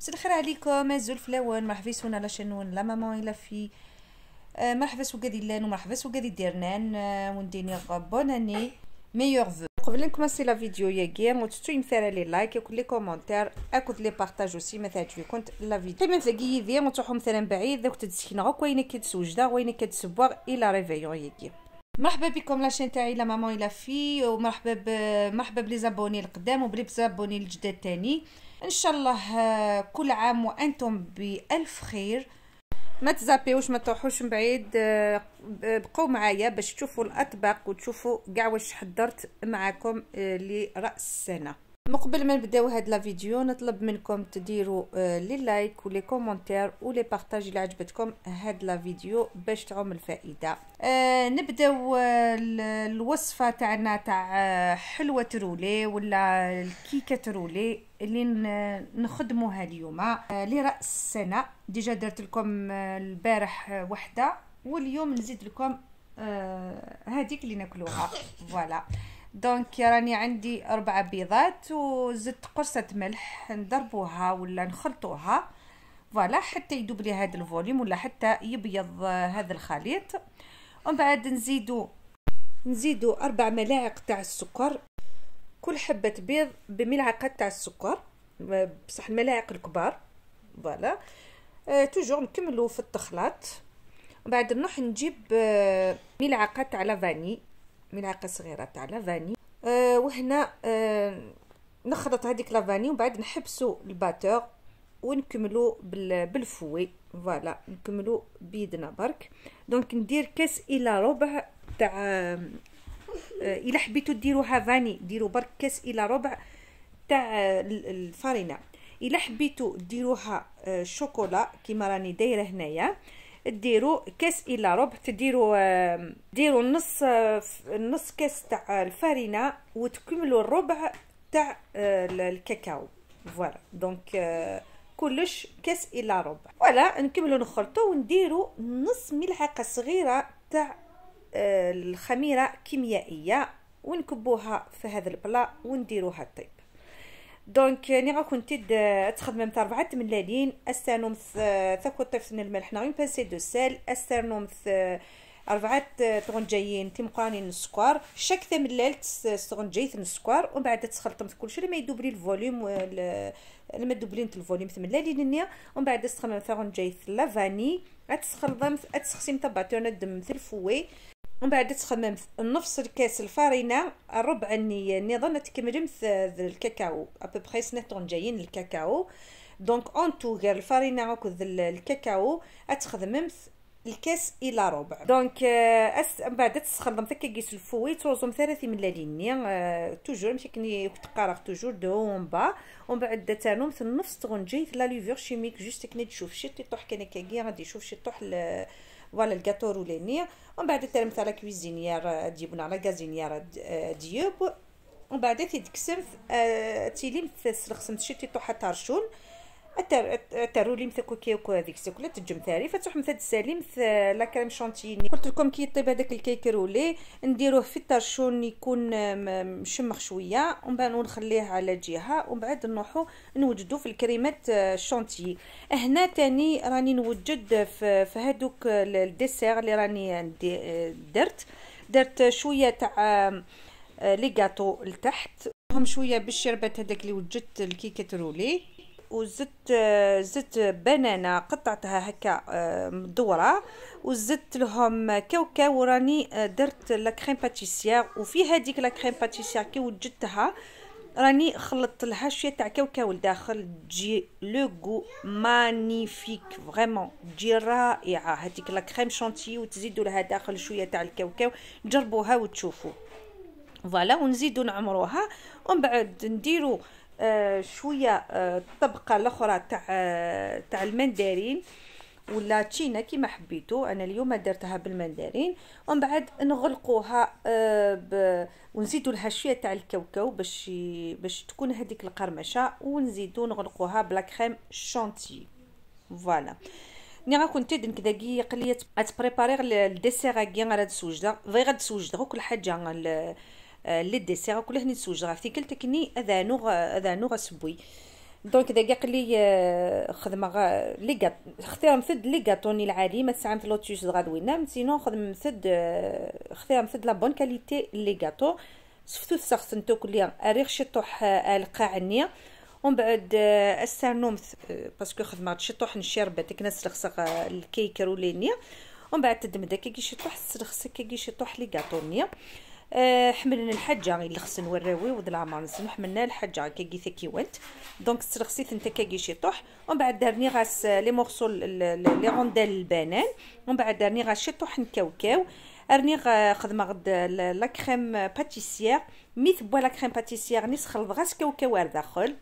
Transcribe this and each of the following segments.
مساء الخير عليكم زول فلاون مرحبا سونا لا شنون لا مامون الا في آه، مرحبا سو قادي لان ومرحبا سو قادي ديرنان ونديني بون اني ميور فو قبل نكمسي لا فيديو يا كيم وتشتو يمثال لي لايك وكل لي كومونتير اكو لي بارطاج اوسي مثلا تجي كنت لا فيديو من ثقي يدي وتروحو مثلا بعيد دوك تدسكن غوك وين كيتسوجدا وين كيتسبوغ الى ريفيون يا كيم مرحبا بكم لاشين تاعي لا مامون الا في ومرحبا ب... مرحبا بلي زابوني القدام وبلي زابوني الجداد تاني ان شاء الله آه، كل عام وانتم بالف خير ما تزابيوش ما تروحوش بعيد آه، بقوا معايا باش تشوفوا الاطباق وتشوفوا كاع واش حضرت معاكم آه، لراس السنه مقبل ما نبداو هاد لا فيديو نطلب منكم تديروا آه، لي لايك ولي كومونتير ولي بارطاج اللي عجبتكم هاد لا فيديو باش تعم الفائده آه نبداو آه، الوصفه تاعنا تاع آه، حلوه ترولي ولا الكيكه ترولي اللي نخدموها اليوم لراس السنه ديجا درت لكم البارح وحده واليوم نزيد لكم هذيك اللي ناكلوها فوالا دونك راني عندي أربع بيضات وزدت قرصة ملح نضربوها ولا نخلطوها فوالا حتى يدوب لي هذا الفوليوم ولا حتى يبيض هذا الخليط ومن بعد نزيدو نزيدو أربع ملاعق تاع السكر كل حبة بيض بملعقة تاع السكر بصح الملاعق الكبار فوالا آه توجور نكملو في التخلاط بعد نروح نجيب آه، ملعقة تاع لافاني ملعقه صغيره تاع لافاني آه وهنا آه نخلط هذيك لافاني ومن بعد نحبسوا الباتور ونكملوا بالفوي فوالا نكملوا بيدنا برك دونك ندير كاس الى ربع تاع آه، الا حبيتو ديروها فاني ديروا برك كاس الى ربع تاع الفارينه الا حبيتو ديروها آه، شوكولا كيما راني دايره هنايا ديروا كاس الا ربع تديروا آه، ديروا نص آه، نص كاس تاع الفرينه وتكملوا الربع تاع آه، الكاكاو فوالا دونك euh, كلش كاس الا ربع فوالا نكملوا نخلطوا ونديروا نص ملعقه صغيره تاع الخميره كيميائيه ونكبوها في هذا البلا ونديروها طيب دونك ني يعني كنتي تخدم مثلا ربعة ملالين استانوم ثاكو من الملح ناوين بانسي دو سال استانوم أربعة طغنجايين تمقانين السكر شاك ثملال ثم السكر ومن بعد تخلطهم في كلشي لما يدوبلي الفوليوم لما دوبلين الفوليوم ثملالين النيا ومن بعد تخمم ثغنجايت لافاني غتسخلطهم غتسخسي متبعتو انا دم مثل فوي ومن بعد تخمم نص الكاس الفارينه الربع النظام تكمل الكاكاو ابوبخي سنتون جايين الكاكاو دونك اون تو غير الفارينه هاكا الكاكاو تخدمم الكاس الى ربع دونك آه، اس من بعد تخدم ثك كيس الفوي تروزم 30 ملاليني توجور آه، ماشي كني تقارق توجور دوم با ومن بعد تانوم نص طونجي لا ليفور شيميك جوست كني تشوف شي تطوح كني كاكي غادي يشوف شي طوح فوالا الكاتو رولاني ومن بعد ترمت على كويزينيير ديبنا على كازينيير ديوب ومن بعد تيتكسم تيليم تسلخسم تشي تيطو حتى رشون التاروليم اللي مسكو كيكو هذيك سكله تجم ثاري فتوح مثاد السليم لا كريم شونتيني قلت لكم كي يطيب هذاك الكيك رولي نديروه في الطرشون يكون مشمخ شويه ومن بعد نخليه على جهه ومن بعد نروحو نوجدو في الكريمات الشونتي آه، هنا تاني راني نوجد في, في هادوك آه، الديسير اللي راني آه، درت درت شويه تاع لي غاطو لتحت هم شويه بالشربات هذاك اللي وجدت الكيكه رولي وزدت زدت بنانة قطعتها هكا آه، مدورة وزدت لهم كاوكاو وراني آه، درت لا باتيسيير وفي هذيك لا باتيسيير كي وجدتها راني خلطت لها شويه تاع كاوكاو لداخل تجي لو غو مانيفيك فريمون تجي رائعه هذيك لا كريم شانتي وتزيدوا لها داخل شويه تاع الكاوكاو جربوها وتشوفوا فوالا ونزيدو نعمروها ومن بعد نديرو شويه الطبقه آه، الاخرى تاع آه، تاع المندارين ولا تشينا كيما حبيتو انا اليوم درتها بالمندارين ومن بعد نغلقوها آه، ب... ونزيدوا لها شويه تاع الكاوكاو باش باش تكون هذيك القرمشه ونزيدو نغلقوها بلا كريم شونتي فوالا ني غنكون تدن كدا كي قليت اتبريباري الديسير كي غادي سوجده غير هاد سوجده كل حاجه آه، للديسير كلها نسوجرا في كلتا كني اذا نوغ اذا نوغ سبوي دونك اذا قال لي آه، خدمه لي غات اختار مثد لي غاتوني العادي ما في مثل لوتيوس غادوينا سينو خدم مثد آه، اختار مثد لا بون كاليتي لي قاطو سفتو نتو كل ريخ شطوح القاع النية ومن بعد استانو باسكو خدمه شطوح نشربه تكنس لخسق الكيكر ولينيا ومن بعد تدمدا كي شطوح سرخسك كي شطوح لي قاطونيه آه، حملنا الحاجة غير الخصن ود وذ العمارنسن حملنا الحاجة كي كي وانت دونك سرخسيت انت كاكي شي طوح ومن بعد دارني غاس آه، لي مورسو لي روندال البنان ومن بعد دارني غاس شي طوح نكاوكاو ارني خدمه غد لا كريم باتيسيير ميت بوا لا كريم باتيسيير ني سخلط غاس كاوكاو داخل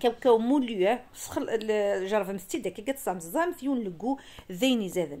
كاوكاو مولوه سخل جرب مستي داك قد صامزام ثيون لكو ذيني زادن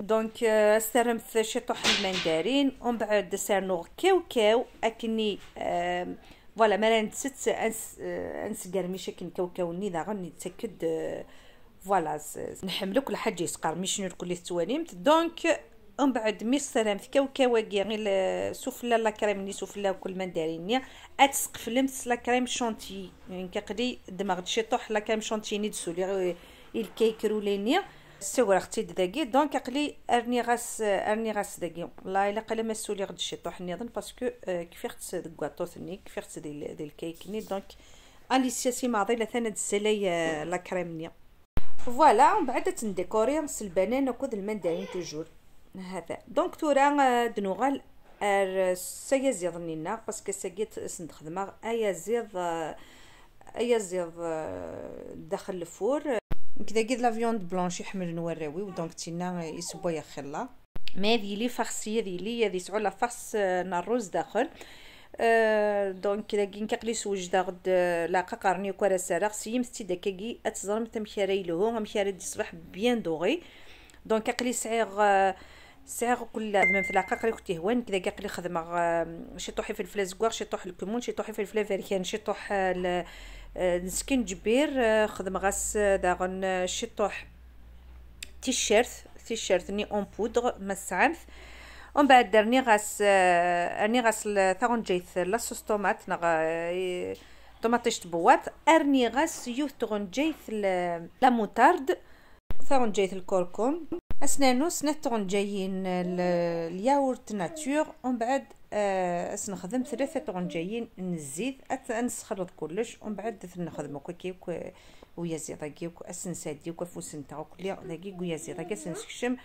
دونك استرمت شي طحن المندارين ومن بعد سرنوغ كاو كاو اكني فوالا ما نسيت انس انسقرميش اكن كاو ني دا غني تاكد فوالا نحملو كل حاجه يسقرميش شنو الكل تواليمت دونك ومن بعد مي كاو كاو كي غير سفلى لا كريم ني سفلى كل مندارينيا اتسقف لمس لا كريم شونتي كقدي دماغ شي طوح لا كريم ني دسولي الكيكرولينيا اختي داكي دونك عقلي ارني غاس ارني غاس داكي والله الا قال ما سولي غد شي طوح نظن باسكو آه، كفيخت ديك ثني كفيخت ديال ديال ني دونك اليسيا سي ماضي لا ثاني دسلي آه، لا ني فوالا ومن بعد تنديكوري نص البنان وكذ المندرين توجور هذا دونك تورا آه، دنوغال سي زيض نينا باسكو ساكيت سند خدمه ايا زيد ايا زيد داخل الفور كدا كيد لا فيوند بلونش يحمل نوراوي ودونك تينا يا خلا مي هذه لي فارسي هذه لي هذه لا فخس نروز داخل دونك كدا كين كقلي سوج داغد لا قرني كورا سارا خصي مستي داكاكي اتزرم تمشاري لهو غمشاري دي صباح بيان دوغي دونك قلي سعيغ ساغ كل من في قري كنت هوان كذا كاع قلي خدمه آه، شي طوحي في الفلاز زكوار شي طوح الكمون شي طوحي في الفلا فاريكان شي طوح آه، آه، نسكن جبير خدمه غاس داغن شي طوح تيشيرت تيشيرت ني اون بودغ مسعنف ومن بعد درني غاس اني غاس ثاغون جيت لاصوص طوماط نغ طوماطيش تبوات ارني غاس يوث تغون جيت لا موتارد ثاغون جيت الكركم اسنانو سنتون جايين الياورت ناتور ومن بعد اسنخدم آه، ثلاثة تغن جايين من الزيت نسخلط كلش ومن بعد نخدمو كيك ويا زيطاكي اسنسادي وكفوسن تاعو كلي داكي ويا زيطاكي سنسكشم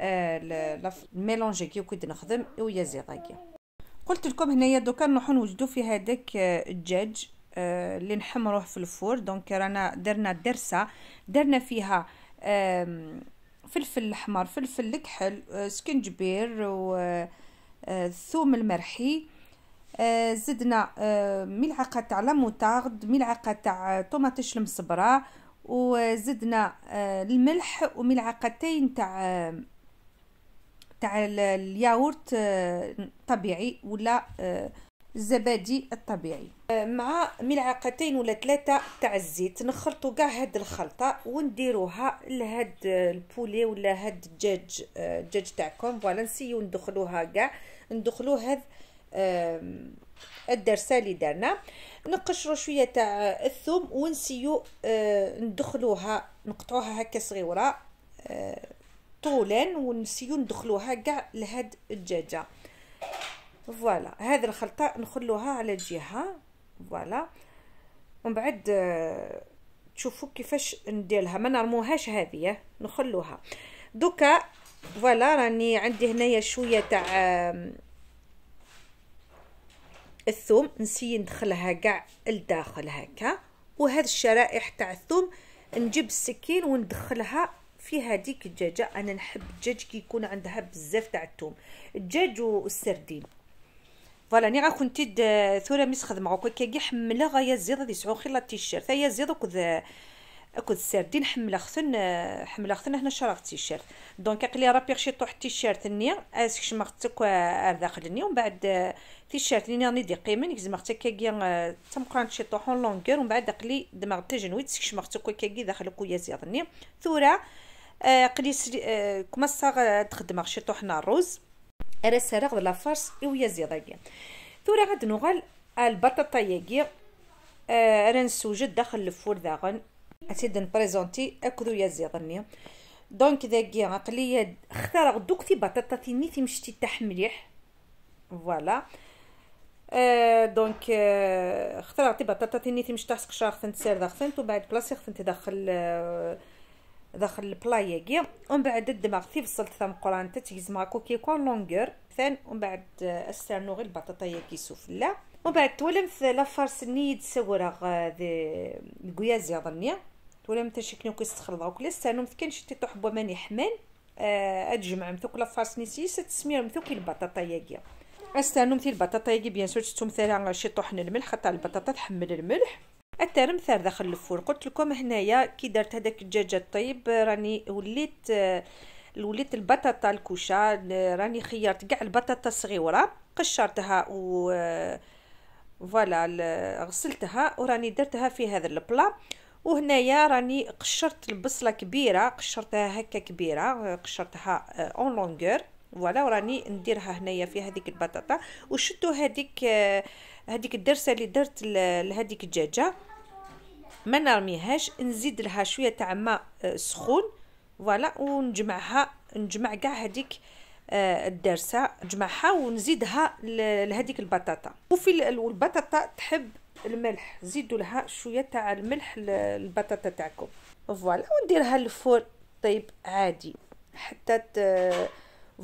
الميلونجي آه، كي كنت نخدم ويا زيطاكي قلت لكم هنايا دوكا نروحو نوجدو في هذاك آه، الدجاج اللي نحمروه في الفور دونك رانا درنا درسة درنا فيها فلفل احمر فلفل الكحل آه، سكنجبير والثوم آه، المرحي آه، زدنا ملعقه تاع لاموتارد ملعقه تاع طوماطيش المصبره وزدنا الملح وملعقتين تاع تاع الياورت طبيعي ولا الزبادي الطبيعي مع ملعقتين ولا ثلاثه تاع الزيت نخلطوا كاع هاد الخلطه ونديروها لهاد البولي ولا هاد الدجاج الدجاج تاعكم فوالا نسيو ندخلوها كاع ندخلو هاد الدرسه اللي درنا نقشروا شويه تاع الثوم ونسيو آه، ندخلوها نقطعوها هكا صغيره آه، طولان ونسيو ندخلوها كاع لهاد الدجاجه فوالا هذه الخلطه نخلوها على جهه فوالا ومن بعد آه، تشوفوا كيفاش نديرها ما نرموهاش هذه آه، نخلوها دوكا فوالا راني عندي هنايا شويه تاع الثوم نسي ندخلها كاع لداخل هكا وهذه الشرائح تاع الثوم نجيب السكين وندخلها في هذيك الدجاجه انا نحب الدجاج كي يكون عندها بزاف تاع الثوم الدجاج والسردين فوالا ني تيد ثورة مي تخدمها هكا كي حملا غايا الزيض غادي يسعو خير لا تيشيرت هي الزيض وكذا اكد السردين حمله خثن حمله خثن هنا شراغ التيشيرت دونك قلي راه بيغشي طوح التيشيرت ني اسك ما خصك ار داخل ني ومن بعد التيشيرت ني راني دي قيمه ني زعما خصك كي آه، تمقران شي طوحون لونغور ومن بعد قلي دماغ التجنويد سكش ما خصك كي داخل كويا زيضني ثوره آه، قلي آه، كما صاغ تخدم شي طوحنا الروز الرسارق لافارس ويا الزيضاكي ثورا غد نغال البطاطا آه راه نسوجد داخل الفور داغن اسيد نبريزونتي اكدو يا الزيضني دونك داكي عقلية اختار دوك في بطاطا تيني تيمشتي تاح مليح فوالا آه دونك آه اختار بطاطا تنيتي تيمشتي تاح سقشا خفنت سير داخل وبعد بلاصي خفنت داخل آه داخل البلاياكي ومن بعد الدماغ في فصلت ثم قران تتجزم هاكو كيكون لونغور ثان ومن بعد استرنو غير البطاطا ياكي سوفلا ومن بعد تولمت لافارس نيد سورا ذي كويازي اظني تولمت شكني كيستخلطها وكلا استانو مثكن شتي تحبوا ماني حمان آه، اتجمع مثوك لافارس نيسيس تسمير مثوك ياكي كي استانو البطاطا ياكي بيان سور تتمثلها شي طحن الملح خاطر البطاطا تحمل الملح الترم داخل الفور قلت لكم هنايا كي درت هذاك الدجاج الطيب راني وليت وليت البطاطا الكوشة راني خيرت كاع البطاطا صغيورة قشرتها و فوالا غسلتها وراني درتها في هذا البلا وهنايا راني قشرت البصله كبيره قشرتها هكا كبيره قشرتها اون آه، لونغور فوالا وراني نديرها هنايا في هذيك البطاطا وشدو هذيك آه، هذيك الدرسه اللي درت لهذيك الدجاجه ما نرميهاش نزيد لها شويه تاع ماء آه، سخون فوالا ونجمعها نجمع كاع هذيك آه، الدرسه نجمعها ونزيدها لهذيك البطاطا وفي البطاطا تحب الملح زيدوا لها شويه تاع الملح البطاطا تاعكم فوالا ونديرها للفرن طيب عادي حتى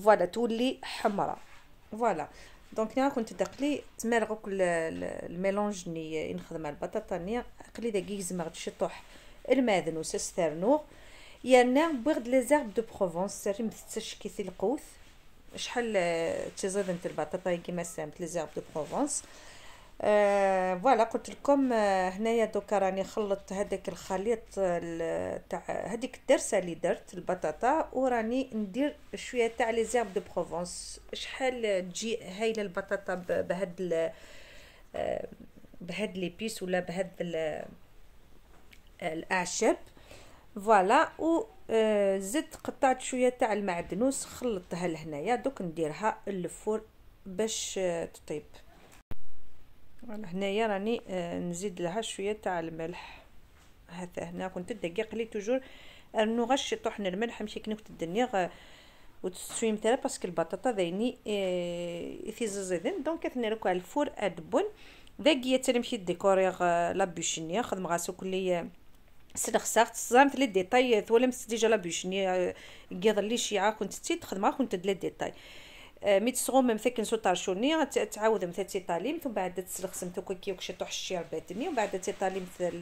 فوالا تولي حمراء فوالا دونك نيا نعم، كنت دقلي تما كل الميلونج ني نخدم البطاطا ني قلي دقيق زعما غتشطوح الماذن وسسترنو يا نا بغد لي زارب دو بروفونس ساري مثتش كي القوث شحال آه، تزيد انت البطاطا كيما سامت لي زارب دو بروفونس آه، فوالا قلت لكم آه، هنايا دوكا راني خلطت هذاك الخليط آه، تاع هذيك الدرسه اللي درت البطاطا وراني ندير شويه تاع لي زيرب دو بروفونس شحال تجي هايله البطاطا بهاد بهاد لي بيس ولا بهاد الاعشاب فوالا و زدت قطعت شويه تاع المعدنوس خلطتها لهنايا دوك نديرها للفور باش تطيب هنايا راني آه، نزيد لها شويه تاع الملح هذا هنا كنت دقيق لي توجور غش طحن الملح ماشي كي الدنيا الدنيا وتستوي مثلا باسكو البطاطا ذيني آه، يثيزز زيدن دونك كنركو على الفور ادبون داكيا تلمشي ديكوريغ لا بوشني خدم غاسو كلي آه، سلخساخت صامت لي ديتاي ثولم ديجا لا بوشني كيض لي شيعه كنت تي تخدمها كنت دلي ديتاي ميت ميم ثكن سوطار شوني تعاود مثل تيطاليم ثم بعد تسلخ سمتو كي وكشي طوح الشير باتني ومن بعد تيطاليم مثل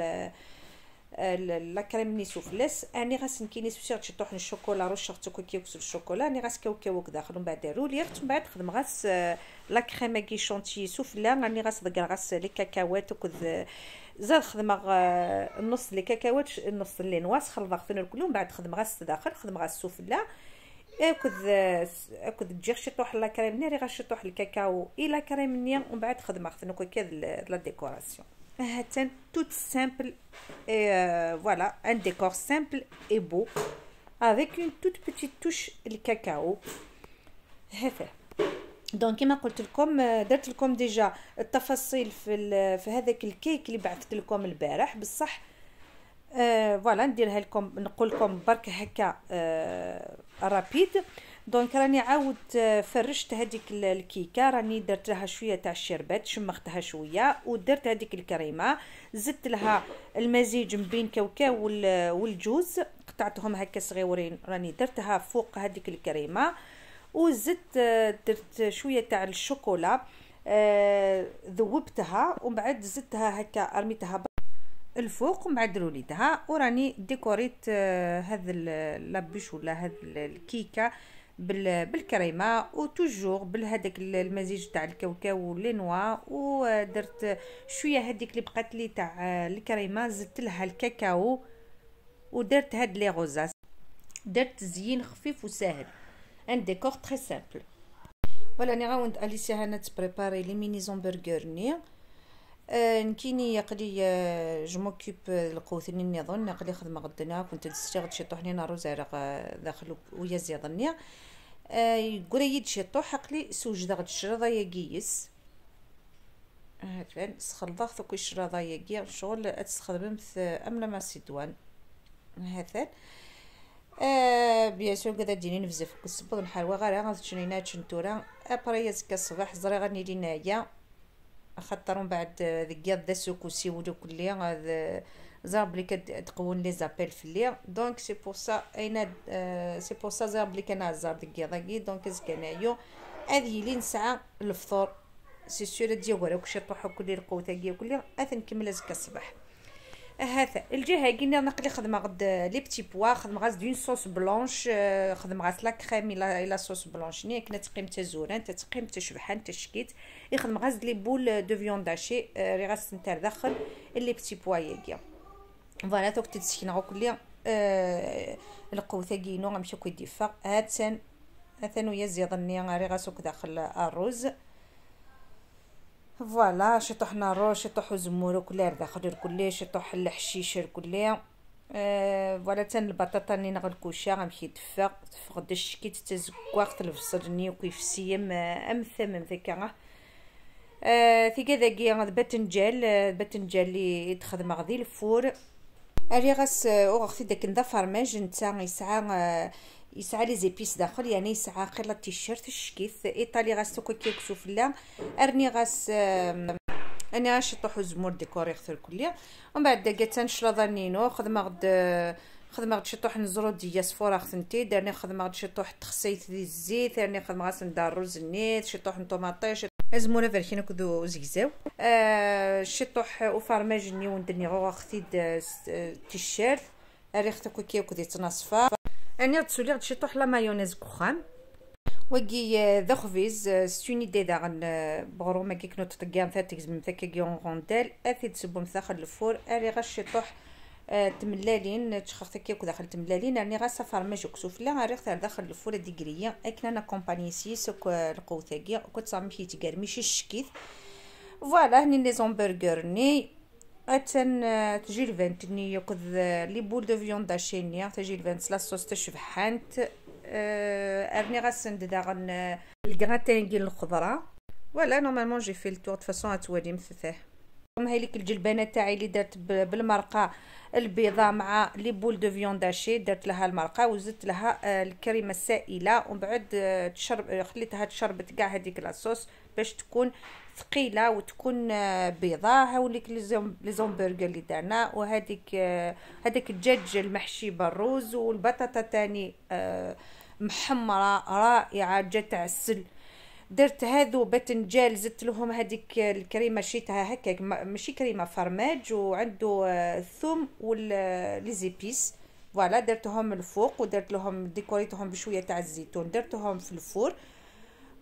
لا كريم ني سوفليس اني غاس نكيني سوشي غاتشي طوح الشوكولا روشغ تكو كيوكس الشوكولا اني غاس كوكاوك داخل ومن بعد رولير ومن بعد خدم غاس آه، لا كريم كي شونتي سوفلا اني غاس دقر غاس لي كاكاوات وكذ زاد خدم النص لي كاكاوات النص لي نواس خلط فين الكل ومن بعد خدم غاس داخل خدم غاس سوفلا اكد اكد تجي غشي طوح لا كريم ناري غشي طوح الكاكاو الى كريم نيا ومن بعد خدمه خدنا كاد لا ديكوراسيون هاتان توت سامبل فوالا ان ديكور سامبل اي بو افيك اون توت بيتي توش الكاكاو هذا دونك كما قلت لكم آه، درت لكم ديجا التفاصيل في في هذاك الكيك اللي بعثت لكم البارح بصح فوالا آه نديرها لكم نقول لكم برك هكا آه رابيد دونك راني عاود آه، فرشت هذيك الكيكه راني درت لها شويه تاع الشربات شمختها شويه ودرت هذيك الكريمه زدت لها المزيج من بين كاوكاو والجوز قطعتهم هكا صغيورين راني درتها فوق هذيك الكريمه وزدت آه، درت شويه تاع الشوكولا آه، ذوبتها ومن بعد زدتها هكا رميتها الفوق معدل وليدها وراني ديكوريت آه، هذا لابيش ولا هذا الكيكه بالكريمه وتوجور بالهذاك المزيج تاع الكاوكاو لي نوا ودرت شويه هذيك اللي بقات لي تاع آه، الكريمه زدت لها الكاكاو ودرت هاد لي غوزاس درت زين خفيف وسهل ان ديكور تري سامبل فوالا ني عاونت اليسيا هنا تبريباري لي ميني زومبرغر ني آه، نكيني يقلي آه، جو موكيب آه، القوثني نظن يقلي خدمة غدنا كنت دستي غد شطوح نينا روزارق داخل ويا زيضني يقول يد شطوح حقلي سوجدا غد الشرضة يقيس هكذا سخلضة ثوكي الشرضة يقي شغل أتستخدم أملا ما سيدوان هكذا آه بيان سور كذا ديني نفزف كسبط نحلوى غير غنتشنينا تشنتورا ابريز زكا الصباح زري غني لينايا خاطر من بعد ذكي ذا سوق وسيولو كلي زرب لي كتقون لي زابيل في الليل دونك سي بور سا اين سي بور سا زرب لي كان الزرب ديك ضاكي دونك زكنايو هذه اللي نسعى الفطور سي سور تجي وراك شي طوحو كلي القوت كلي اثنكمل زكا الصباح هاتا الجهه قلنا نقلي خدمه غد لي بتي بوا خدمه غاز دون صوص بلونش خدمه غاز لا كريم الا الا صوص بلونش ني كنا تقيم تزوران تتقيم تشبحان تشكيت يخدم غاز لي بول دو فيون داشي ري غاز نتاع داخل لي بتي بوا ياكيا فوالا توك تدسكنا غو كلي آه، القوه كينو غنمشي كو ديفا هاتان هاتان ويا زيضني ري غاسوك داخل الرز فوالا شطح نارو شطح زمور خضر الذخر كلي شطح الحشيش كلي فوالا تن البطاطا اللي كوشا غنمشي تفاق تفقد الشكيت تزكواق الفصلني وكيفسيم ام ثم ام ذكا في كذا كي غاد باتنجال باتنجال لي تخدم غادي الفور اري غاس اوغختي داك ندا فرماج نتا يسعى يسعى لي زيبيس داخل يعني يسعى خير لا تيشيرت الشكيث ايطالي غاس توكو كيكسو فلا ارني غاس انا غاش يطيحو الزمور ديكوري في الكلية ومن بعد كاتا نشلاضا ظنينو خدمة غد خدمة غد شطوح نزرو دياس فوراغ ثنتي دارني خدمة غد شطوح تخسيت دي الزيت دارني يعني خدمة غاس ندارو زنيت شطوح نطوماطيش ازمورا فالكينا كدو زيكزاو آه شطوح وفارماج نيون دني غوغا خثيد آه، تيشيرت اريختك كوكي كدي تنصفا تسولي غتسولي غتمشي لا مايونيز كخام وكي ذخفيز سوني دي داغن بغرو ما كيك نوت تقام فاتكز من ثكا كيون غوندال اثي تسبو مثاخر الفور اري غشي طوح آه، تملالين تشخخ تكي كو داخل تملالين راني غا سفر ما جوك سفلا غا غثر داخل الفور ديكريا اكنا انا كومباني سيس كو آه، القوثاكي كنت صامي كيتقرمي شي الشكيث فوالا هني لي زومبرغر ني اتن آه، تجي الفانت ني يقذ آه، لي بول دو فيون داشينيا تجي الفانت لا صوص تشبحانت اه ارني غاسند الكراتين ديال الخضره ولا نورمالمون جي في التور دو فاصون اتوالي مثثه هاي ليك الجلبانه تاعي اللي درت بالمرقه البيضه مع لي بول دو فيون داشي درت لها المرقه وزدت لها آه، الكريمه السائله ومن بعد آه، تشرب آه، خليتها تشربت كاع هذيك لاصوص باش تكون ثقيله وتكون بيضه هاوليك لي زومبرغر اللي درنا وهذيك هذاك الدجاج المحشي بالروز والبطاطا تاني محمره رائعه جات عسل درت هذو باذنجان زدت لهم هذيك الكريمه شيتها هكاك ماشي كريمه فرماج وعنده آه، الثوم والليزيبيس فوالا درتهم الفوق ودرت لهم ديكوريتهم بشويه تاع الزيتون درتهم في الفور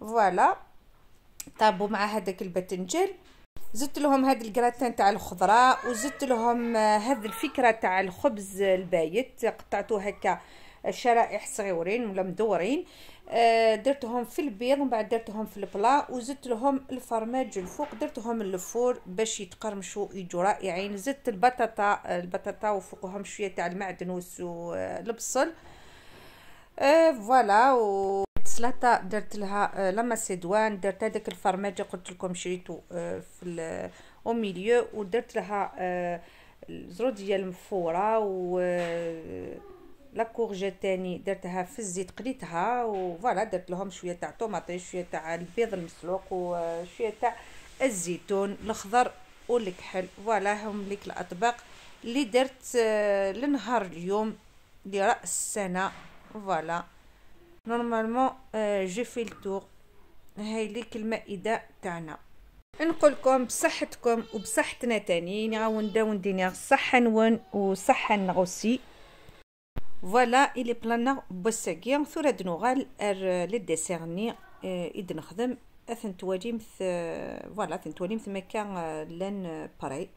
فوالا طابوا مع هذاك الباذنجان زدت لهم هاد الكراتان تاع الخضراء وزدت لهم آه، هاد الفكره تاع الخبز البايت قطعته هكا شرائح صغيورين ولا مدورين آه درتهم في البيض ومن بعد درتهم في البلا وزدت لهم الفرماج الفوق درتهم الفور باش يتقرمشوا يجوا رائعين زدت البطاطا البطاطا وفوقهم شويه تاع المعدنوس والبصل آه،, آه فوالا و سلطة درت لها آه، لما سيدوان درت هذاك الفرماج قلت لكم شريته آه، في او ميليو ودرت لها الزروديه المفوره و كورجيت تاني درتها في الزيت قليتها وفوالا درت لهم شويه تاع طوماطيش شويه تاع البيض المسلوق وشويه تاع الزيتون الاخضر والكحل فوالا هم ليك الاطباق اللي درت آه، لنهار اليوم لراس السنه فوالا نورمالمون جي في التور هاي ليك المائده تاعنا نقول لكم بصحتكم وبصحتنا تاني نعاون داون دينيغ صحه نون وصحه نغوسي فوالا الي بلانا بوساكيا ثورا دنوغال لي ديسيرني إد نخدم أثن مث فوالا أثن مث مكان لان باري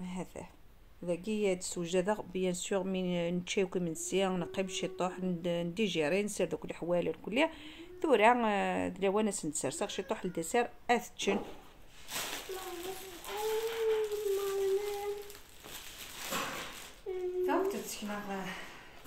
هذا ذاكي هاد السجادة بيان سور من نتشاو كيمنسي نقيم شي طوح نديجيري نسير دوك الحوال الكلية ثورا دلاوانا سنتسرسغ شي طوح لديسير أثتشن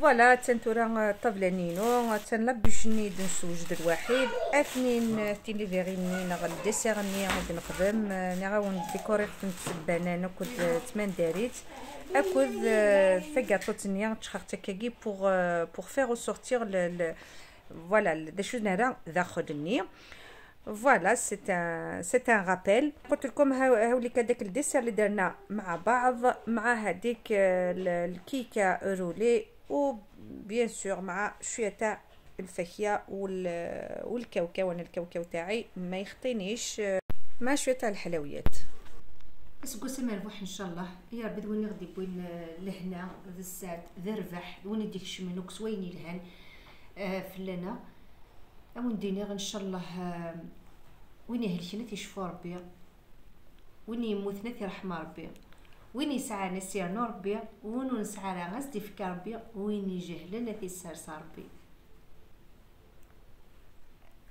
فوالا تنتورا طابلة نينو تنلبو شنيد نسوجد الواحد اثنين تيليفيري منين غل ديسير ني غادي نخدم نديكوري ديكوري خدمت البنانه كود تمان داريت اكود فكاطو تنيا تشخاخ تاكاكي بوغ بوغ فيغ ل فوالا دا شو نرى داخل خدني فوالا سيت ان سي ان رابيل قلت لكم هاوليك هذاك الديسير اللي درنا مع بعض مع هذيك الكيكه رولي وبيان سور مع شويه تاع الفاكهه والكاوكاو انا الكاوكاو تاعي ما يخطينيش مع شويه تاع الحلويات اسكو سما الروح ان شاء الله يا ربي دوين غدي بوين لهنا بزاف ذا ربح دوين ديك الشمنوك سويني لهن آه، لنا اون دينيغ ان شاء الله آه، وين هلكنا تيشفو ربي وين يموتنا تيرحم ربي وين يسعى نسير ربي وين نسعى على غاز تفك ربي وين يجهل لا تيسرس ربي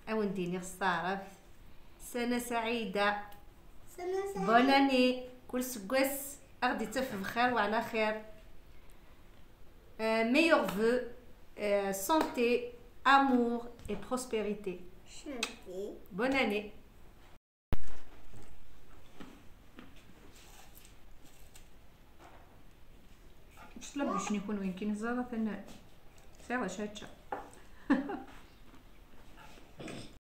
اون ديني خسارة سنة سعيدة سنة سعيدة بوناني كل سكواس اغدي تف بخير وعلى خير ميور فو آه سونتي امور اي بروسبيريتي بون اني باش باش نكون وين كي نهزر سير شاتشا